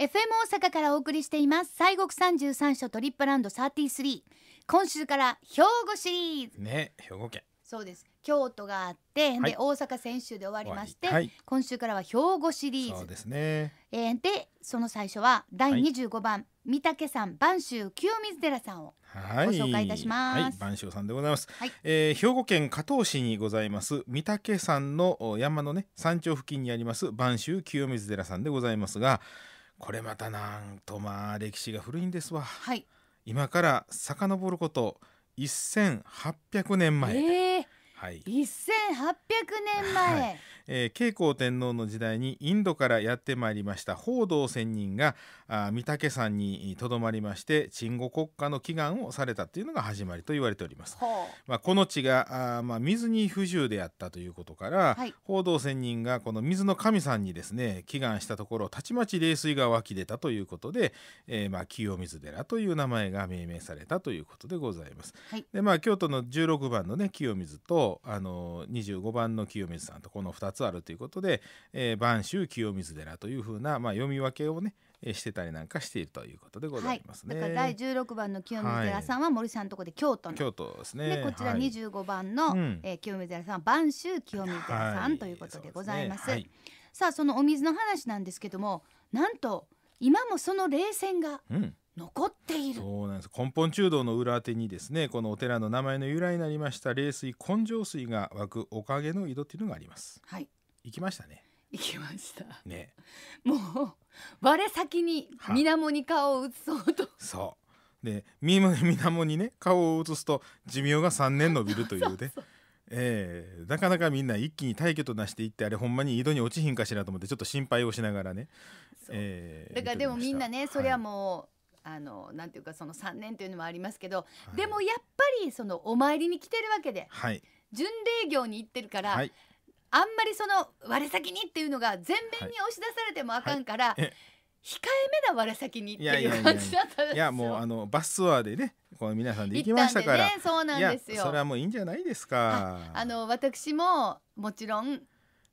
FM 大阪からお送りしています西国三十三所トリップランドサーティスリー今週から兵庫シリーズね兵庫県そうです京都があって、はい、で大阪先週で終わりまして、はい、今週からは兵庫シリーズそうですね、えー、でその最初は第二十五番、はい、御嶽山播州清水寺さんをはい、ご紹介いたします。はい、番さんでございます。はい、えー、兵庫県加東市にございます三嶽山の山のね山頂付近にあります播州清水寺さんでございますが、これまたなんとまあ歴史が古いんですわ、はい、今から遡ること1800年前、えー、はい、1800年前、はい、えー、慶光天皇の時代にインドからやってまいりました報道仙人があ御嶽山にとどまりまして鎮護国家の祈願をされたというのが始まりと言われております、まあ、この地があ、まあ、水に不自由であったということから、はい、報道仙人がこの水の神さんにですね祈願したところたちまち冷水が湧き出たということで、えー、まあ、清水寺という名前が命名されたということでございます、はい、でまあ、京都の16番のね清水とあの25番の清水さんとこの2つあるということで「えー、晩清水寺」というふうな、まあ、読み分けをねしてたりなんかしているということでございますね。はい、だから第16番の清水寺さんは森さんのところで京都の、京都ですね。でこちら25番の、はい、えー、清水寺さんは播州清水寺さん、ということでございます。すね、さあそのお水の話なんですけどもなんと今もその冷戦が、うん残っているそうなんです根本中道の裏手にですねこのお寺の名前の由来になりました冷水根性水が湧くおかげの井戸っていうのがありますはい行きましたね行きましたねもう我先に水面に顔を移そうとそうで水面にね顔を移すと寿命が3年延びるというね そえー、なかなかみんな一気に退去となしていってあれほんまに井戸に落ちひんかしらと思ってちょっと心配をしながらね、えー、だからでもみんなね、はい、そりゃもあのなんていうかその3年というのもありますけど、はい、でもやっぱりそのお参りに来てるわけで、はい、巡礼業に行ってるから、はい、あんまりその我先にっていうのが前面に押し出されてもあかんから。控えめな我先にっていう感じだったいやもうあのバスツアーでねこの皆さんで行きましたから、ね、そうなんですよそれはもういいんじゃないですかあの私ももちろん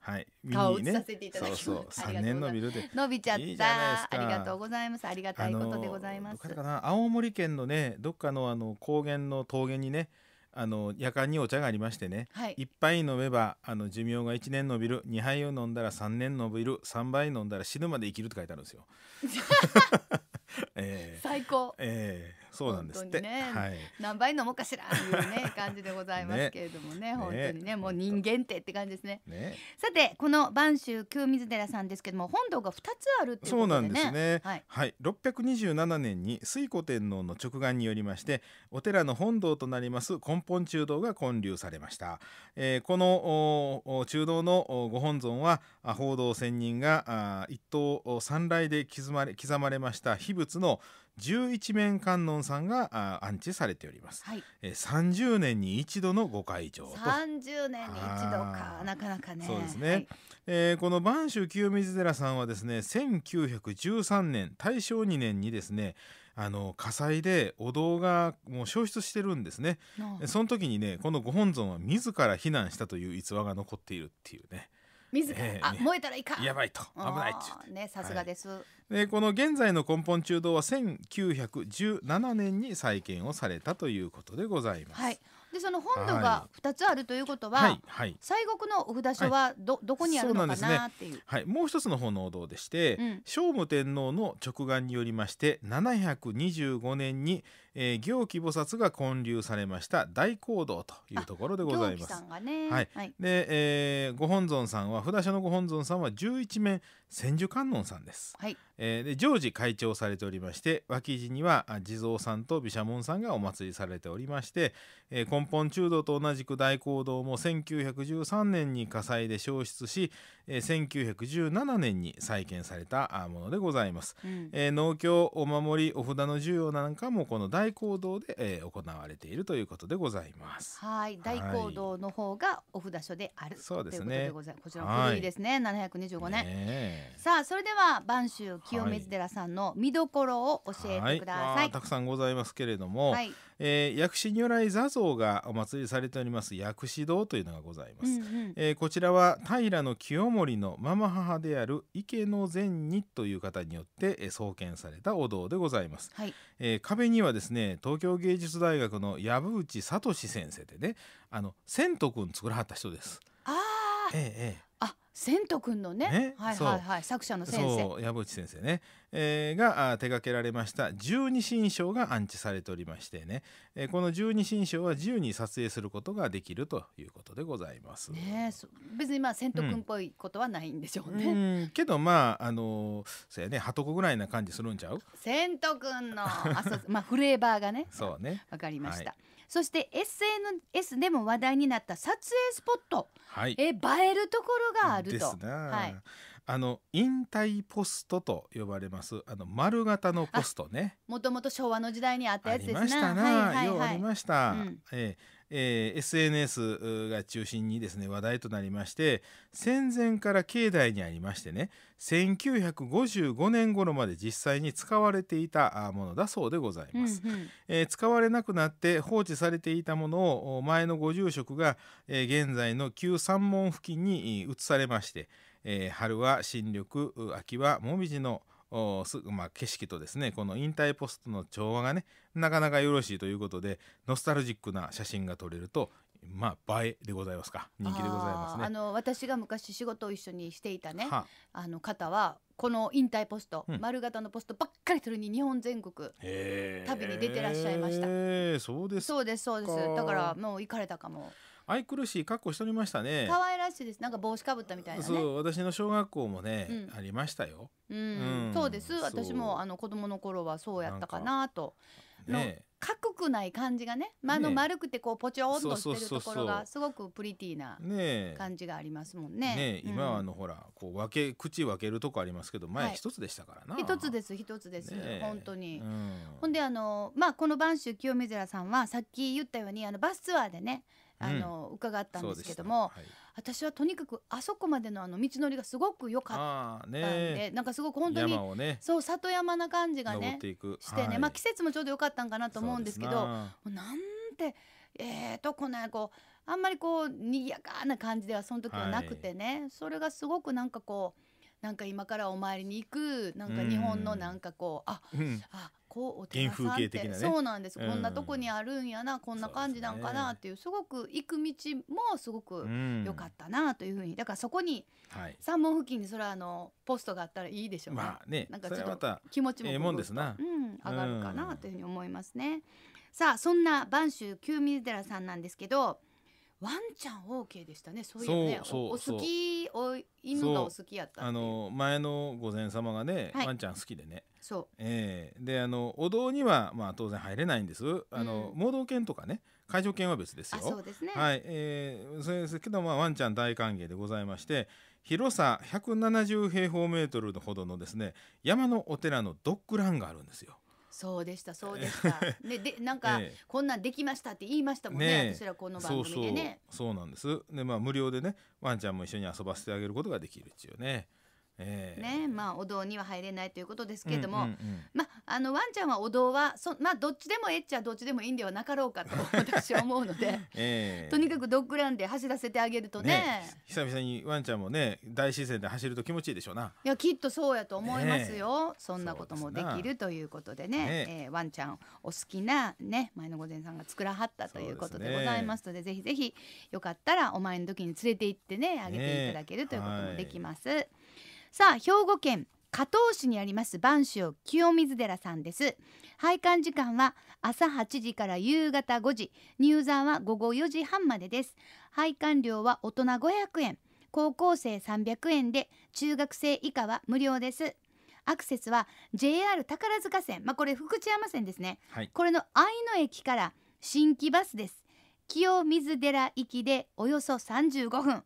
はい、顔を映させていただきましそうそう3年伸びるで伸びちゃったいいありがとうございますありがたいことでございますかか青森県のねどっかのあの高原の峠にねあの夜間にお茶がありましてね、はい、1杯飲めばあの寿命が1年延びる2杯を飲んだら3年延びる3杯飲んだら死ぬまで生きるって書いてあるんですよ。えー最高。ええー、そうなんですね、はい、何倍飲もうかしらというね感じでございますけれどもね、ね、本当にねもう人間ってって感じですね。ねさてこの播州清水寺さんですけども本堂が二つあるっていうことで、ね、そうなんですね。はい、はい、六百二十七年に推古天皇の直眼によりましてお寺の本堂となります根本中堂が建立されました。えー、この中堂のご本尊は報道仙人が一等三来で刻まれ刻まれました秘仏の十一面観音さんが安置されております、はい、えー、十年に一度の御開帳と30年に一度かなかなかねそうですね、はい、えー、この播州清水寺さんはですね千九百十三年大正二年にですねあの火災でお堂がもう消失してるんですねその時にねこのご本尊は自ら避難したという逸話が残っているっていうね自ら、えー、あ燃えたらいかんやばいと危ないっちねさすがです、はい、でこの現在の根本中堂は1917年に再建をされたということでございます、はい、でその本土が2つあるということは、はいはい、西国のお札所はど,、どこにあるのかなっていう、ね、はい、もう一つの奉納堂でして、聖武天皇の直眼によりまして725年にえー、行基菩薩が建立されました大講堂というところでございます。で、えー、ご本尊さんは札所のご本尊さんは十一面千手観音さんです。はい、えー、で常時開帳されておりまして脇地には地蔵さんと毘沙門さんがお祭りされておりまして、えー、根本中道と同じく大講堂も1913年に火災で焼失し、えー、1917年に再建されたものでございます。うん、えー、農協お守りお札の授要なんかもこの大大講堂で、えー、行われているということでございます。はい、大講堂の方がお札所である、はい、そうですね。こちら古いですね、七百二十五年。ね、さあ、それでは播州清水寺さんの見どころを教えてください。はい、たくさんございますけれども、はい、えー、薬師如来座像がお祭りされております薬師堂というのがございます、うんうん、えー、こちらは平清盛のママ母である池の善にという方によって、えー、創建されたお堂でございます、はい、えー、壁にはですね東京芸術大学の藪内聡先生でねあの千徳君作らはった人ですええええ、あ千斗く君のね、ね、はいはいはい作者の先生矢渕先生ね、えー、が手掛けられました十二神章が安置されておりましてね、えー、この十二神章は自由に撮影することができるということでございます。ね別にまあ千斗くんっぽいことはないんでしょうね。うん、けどまああのそうやねはとこぐらいな感じするんちゃう？千斗くんのあそうまあフレーバーがね。そうね。わかりました。はいそして SNS でも話題になった撮影スポット、はい、え映えるところがあると。はい、あの引退ポストと呼ばれますあの丸型のポストね。もともと昭和の時代にあったやつですね。ありましたな、はいはいはい、ようありました。うん、えーえー、SNS が中心にですね話題となりまして戦前から境内にありましてね1955年頃まで実際に使われていたものだそうでございます、うんうん、えー、使われなくなって放置されていたものを前のご住職が、えー、現在の旧山門付近に移されまして、え春は新緑秋は紅葉の「すまあ、景色とですねこの引退ポストの調和がねなかなかよろしいということでノスタルジックな写真が撮れるとまあ映えでございますか人気でございますねあの私が昔仕事を一緒にしていたねあの方はこの引退ポスト、うん、丸型のポストばっかり取りに日本全国旅に出てらっしゃいましたそうですそうですそうですだからもう行かれたかも愛くるしい格好しておりましたね可愛らしいですなんか帽子かぶったみたいな、ね、そう私の小学校もね、うん、ありましたよ、うん、うん、そうです私もあの子供の頃はそうやったかなとねかっこくない感じがね、まあの丸くてこうポチョンとしてるところがすごくプリティーな感じがありますもんね。ね、う今はあのほらこう分け口分けるとこありますけど前一つでしたからな。はい、一つです一つです、ね、本当に。うん、ほんであのまあこの播州清水寺さんはさっき言ったようにあのバスツアーでねあの、伺ったんですけども、はい、私はとにかくあそこまでのあの道のりがすごく良かったんで、なんかすごく本当に、ね、そう里山な感じがねしてね、はい、まあ季節もちょうど良かったんかなと思うんですけどななんてえーとこのこうあんまりこう賑やかな感じではその時はなくてね、はい、それがすごくなんかこう。なんか今からお参りに行くなんか日本のなんかこうあ、うん、あこうお寺さんって、ね、そうなんです、うん、こんなとこにあるんやなこんな感じなんかなっていうすごく行く道もすごく良かったなというふうにだからそこに、は山門付近にそれはあのポストがあったらいいでしょうね,、まあね、なんかちょっと気持ちももんうん、上がるかなというふうに思いますね。さあそんな播州旧水寺さんなんですけどワンちゃん OK でしたねそういうねお好きお犬がお好きやったあの前の御前様がね、はい、ワンちゃん好きでねそう、えー、であのお堂には、まあ、当然入れないんですあの、盲導犬とかね会場犬は別ですよそうですねはい、えー、それですけど、まあ、ワンちゃん大歓迎でございまして広さ170平方メートルほどのですね山のお寺のドッグランがあるんですよそうでしたそうでした ねでなんか、ええ、こんなんできましたって言いましたもんねね私らこの番組でねそうなんですでまあ無料でねワンちゃんも一緒に遊ばせてあげることができるっていうねえー、ねまあ、お堂には入れないということですけれども、うんうんうん、まあ、あのワンちゃんはお堂はそ、まあ、どっちでもえっちゃどっちでもいいんではなかろうかと 私は思うので、えー、とにかくドッグランで走らせてあげるとね、ね、久々にワンちゃんもね大自然で走ると気持ちいいでしょうないやきっとそうやと思いますよ、ね、そんなこともできるということでねね、えー、ワンちゃんお好きな、ね、前の御前さんが作らはったということでございますので、ね、ぜひぜひよかったらお前の時に連れて行ってねあげていただけるということもできます。はいさあ兵庫県加東市にあります播州清水寺さんです拝観時間は朝8時から夕方5時入山は午後4時半までです拝観料は大人500円高校生300円で中学生以下は無料ですアクセスは JR 宝塚線まあこれ福知山線ですね、はい、これの愛の駅から新規バスです清水寺行きでおよそ35分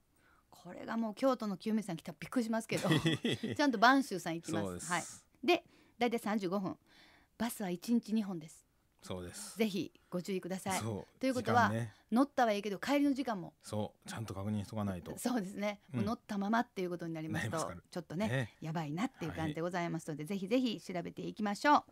これがもう京都の清水さん来たらびっくりしますけど ちゃんと播州さん行きますはい、で大体35分バスは1日2本ですそうですぜひご注意くださいということは、ね、乗ったはいいけど帰りの時間もそうちゃんと確認しとかないとそうですね、うん、乗ったままっていうことになりますとちょっとね、ね、やばいなっていう感じでございますので、はい、ぜひぜひ調べていきましょ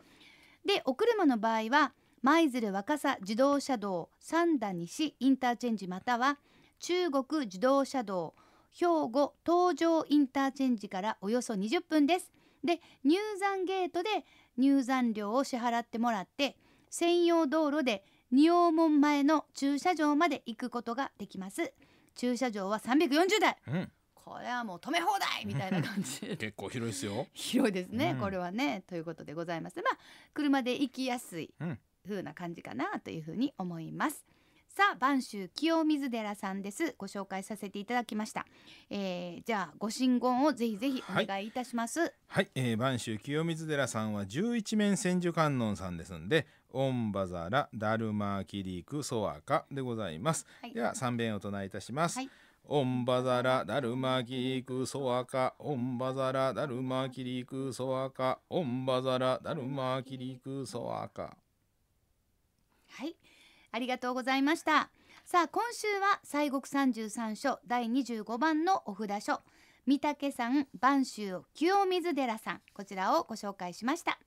うでお車の場合は舞鶴若狭自動車道三田西インターチェンジまたは中国自動車道兵庫東上インターチェンジからおよそ20分ですで入山ゲートで入山料を支払ってもらって専用道路で仁王門前の駐車場まで行くことができます駐車場は340台、うん、これはもう止め放題みたいな感じ 結構広いですよ広いですね、うん、これはねということでございますまあ車で行きやすい風な感じかなというふうに思います、うんさあ晩秋清水寺さんですご紹介させていただきました、えー、じゃあご神言をぜひぜひお願いいたします、はい、はい、えー、清水寺さんは十一面千手観音さんですんでオンバザラダルマキリクソアカでございます、はい、では三遍お唱えいたします、はいオンバザラダルマキリクソワカオンバザラダルマキリクソワカオンバザラダルマキリクソカはいありがとうございましたさあ今週は西国三十三所第二十五番のお札書御嶽山、播州清水寺さんこちらをご紹介しました